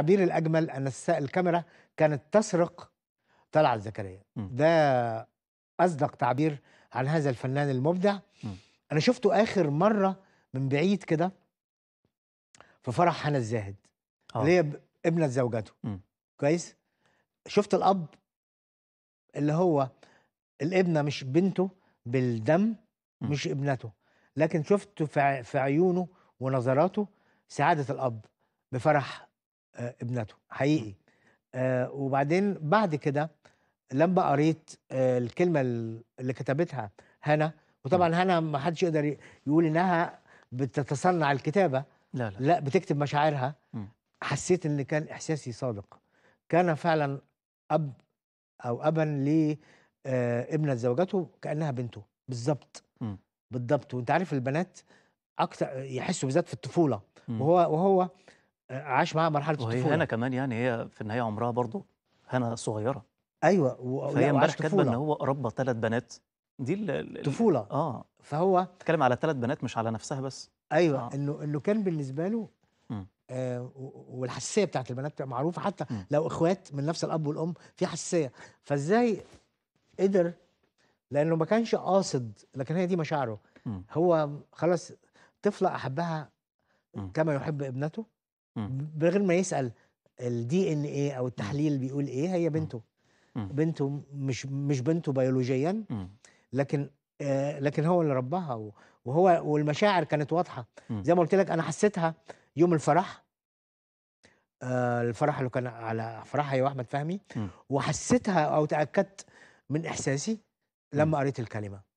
التعبير الاجمل ان الكاميرا كانت تسرق طلعت زكريا ده اصدق تعبير عن هذا الفنان المبدع م. انا شفته اخر مره من بعيد كده في فرح هنا الزاهد آه. اللي هي ابنه زوجته م. كويس شفت الاب اللي هو الابنه مش بنته بالدم م. مش ابنته لكن شفت في عيونه ونظراته سعاده الاب بفرح آه، ابنته حقيقي إمم. آه، وبعدين بعد كده لما قريت آه، الكلمه اللي كتبتها هنا إمم. وطبعا هنا ما حدش يقدر يقول انها بتتصنع الكتابه لا لا, لا بتكتب مشاعرها إمم. حسيت ان كان احساسي صادق كان فعلا اب او ابا لابنه زوجته كانها بنته بالظبط بالظبط وانت عارف البنات اكتر يحسوا بالذات في الطفوله وهو وهو عاش معاها مرحله الطفوله وهي هنا كمان يعني هي في النهايه عمرها برضه هنا صغيره ايوه و... فهي امبارح كاتبه ان هو ربى ثلاث بنات دي ال... طفوله اه فهو بتتكلم على ثلاث بنات مش على نفسها بس ايوه آه. انه انه كان بالنسبه له آه والحساسيه بتاعت البنات معروفه حتى م. لو اخوات من نفس الاب والام في حساسيه فازاي قدر لانه ما كانش قاصد لكن هي دي مشاعره م. هو خلاص طفله احبها م. كما يحب ابنته بغير ما يسال الدي ان ايه او التحليل بيقول ايه هي بنته بنته مش مش بنته بيولوجيا لكن آه لكن هو اللي رباها وهو والمشاعر كانت واضحه زي ما قلت لك انا حسيتها يوم الفرح آه الفرح اللي كان على فرحها أيوة يا احمد فهمي وحسيتها او تاكدت من احساسي لما قريت الكلمه